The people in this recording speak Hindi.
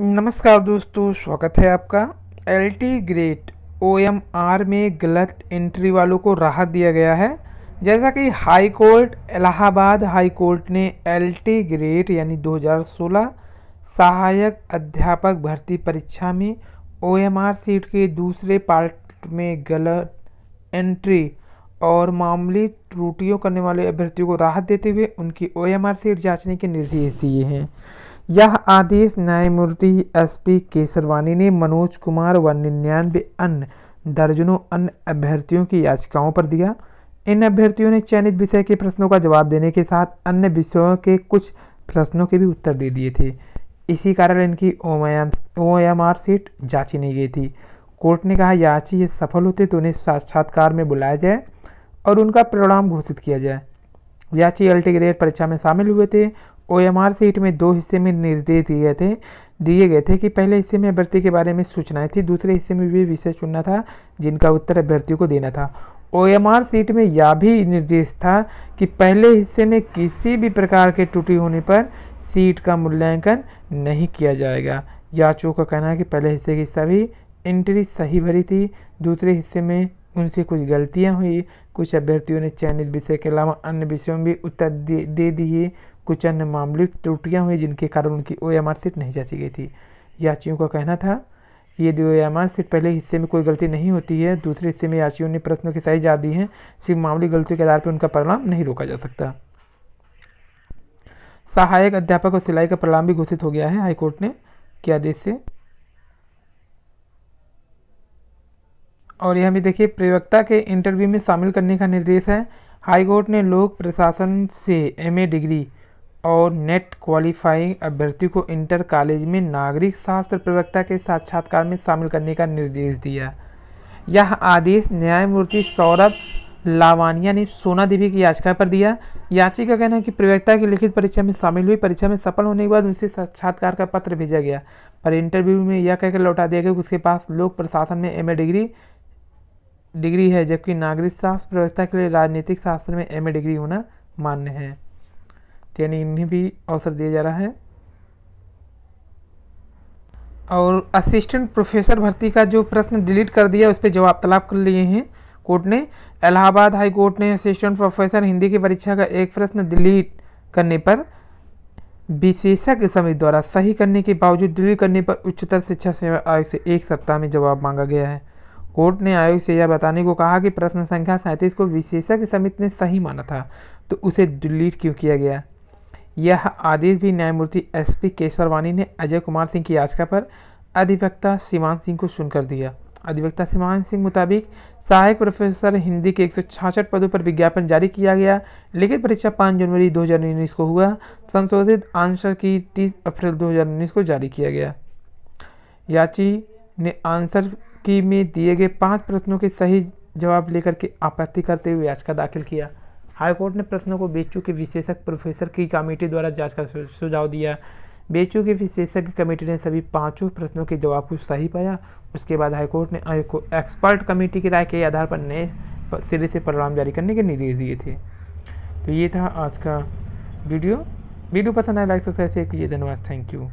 नमस्कार दोस्तों स्वागत है आपका L T grade O M R में गलत एंट्री वालों को राहत दिया गया है जैसा कि high court Allahabad high court ने एल टी ग्रेट यानी 2016 सहायक अध्यापक भर्ती परीक्षा में ओ एम आर सीट के दूसरे पार्ट में गलत एंट्री और मामूली त्रुटियों करने वाले अभ्यर्थियों को राहत देते हुए उनकी ओ एम आर सीट जांचने के निर्देश दिए हैं यह आदेश न्यायमूर्ति एसपी केसरवानी ने मनोज कुमार व निन्यानवे अन्य दर्जनों अन्य अभ्यर्थियों की याचिकाओं पर दिया इन अभ्यर्थियों ने चयनित विषय के प्रश्नों का जवाब देने के साथ अन्य विषयों के कुछ प्रश्नों के भी उत्तर दे दिए थे इसी कारण इनकी ओ एम आर सीट जांची नहीं गई थी कोर्ट ने कहा याची ये सफल होते तो उन्हें साक्षात्कार में बुलाया जाए और उनका परिणाम घोषित किया जाए याची एल ग्रेड परीक्षा में शामिल हुए थे ओ एम आर सीट में दो हिस्से में निर्देश दिए गए थे दिए गए थे कि पहले हिस्से में अभ्यर्थी के बारे में सूचनाएं थी दूसरे हिस्से में वे विषय चुनना था जिनका उत्तर अभ्यर्थियों को देना था ओ एम आर सीट में यह भी निर्देश था कि पहले हिस्से में किसी भी प्रकार के टूटी होने पर सीट का मूल्यांकन नहीं किया जाएगा याचों का कहना है कि पहले हिस्से की सभी एंट्री सही भरी थी दूसरे हिस्से में उनसे कुछ गलतियां हुई कुछ अभ्यर्थियों ने चयनित विषय के अलावा अन्य विषयों में भी उत्तर दे, दिए कुछ अन्य मामूली त्रुटियाँ हुई जिनके कारण उनकी ओ एम आर नहीं जांची गई थी याचियों का कहना था कि यदि ओ एम आर सीट पहले हिस्से में कोई गलती नहीं होती है दूसरे हिस्से में याचियों ने प्रश्नों की सही जा दी है सिर्फ मामूली गलतियों के आधार पर उनका परिणाम नहीं रोका जा सकता सहायक अध्यापक और सिलाई का परिणाम भी घोषित हो गया है हाईकोर्ट ने के आदेश से और यह भी देखिए प्रवक्ता के इंटरव्यू में शामिल करने का निर्देश है हाईकोर्ट ने लोक प्रशासन से एमए डिग्री और नेट क्वालिफाइंग अभ्यर्थी को इंटर कॉलेज में नागरिक शास्त्र प्रवक्ता के साक्षात्कार में शामिल करने का निर्देश दिया यह आदेश न्यायमूर्ति सौरभ लावानिया ने सोना देवी की याचिका पर दिया याचिका का कहना है कि प्रवक्ता की लिखित परीक्षा में शामिल हुई परीक्षा में सफल होने के बाद उनसे साक्षात्कार का पत्र भेजा गया पर इंटरव्यू में यह कहकर लौटा दिया गया कि उसके पास लोक प्रशासन में एमए डिग्री डिग्री है जबकि नागरिक शास्त्र व्यवस्था के लिए राजनीतिक शास्त्र में एम डिग्री होना मान्य है तो यानी इन्हें भी अवसर दिया जा रहा है और असिस्टेंट प्रोफेसर भर्ती का जो प्रश्न डिलीट कर दिया उस पर जवाब तलाब कर लिए हैं कोर्ट ने इलाहाबाद हाई कोर्ट ने असिस्टेंट प्रोफेसर हिंदी की परीक्षा का एक प्रश्न डिलीट करने पर विशेषज्ञ समिति द्वारा सही करने के बावजूद डिलीट करने पर उच्चतर शिक्षा सेवा आयोग से एक सप्ताह में जवाब मांगा गया है कोर्ट ने आयोग से यह बताने को कहा कि प्रश्न संख्या सैंतीस को विशेषज्ञ समिति ने सही माना था तो उसे डिलीट क्यों किया गया यह आदेश भी न्यायमूर्ति एस पी केशरवानी ने अजय कुमार सिंह की याचिका पर अधिवक्ता सीमान सिंह को सुनकर दिया अधिवक्ता सीमान सिंह मुताबिक सहायक प्रोफेसर हिंदी के एक पदों पर विज्ञापन जारी किया गया लिखित परीक्षा 5 जनवरी 2019 को हुआ संशोधित आंसर की 30 अप्रैल 2019 को जारी किया गया याची ने आंसर कि में दिए गए पाँच प्रश्नों के सही जवाब लेकर के आपत्ति करते हुए याचिका दाखिल किया हाईकोर्ट ने प्रश्नों को बेचू के विशेषक प्रोफेसर की कमेटी द्वारा जांच का सुझाव दिया बेचू की विशेषज्ञ कमेटी ने सभी पांचों प्रश्नों के जवाब को सही पाया उसके बाद हाईकोर्ट ने एक्सपर्ट कमेटी की राय के आधार पर नए सिरे से परिणाम जारी करने के निर्देश दिए थे तो ये था आज का वीडियो वीडियो पसंद आए लाइक सब्सक्राइब किए धन्यवाद थैंक यू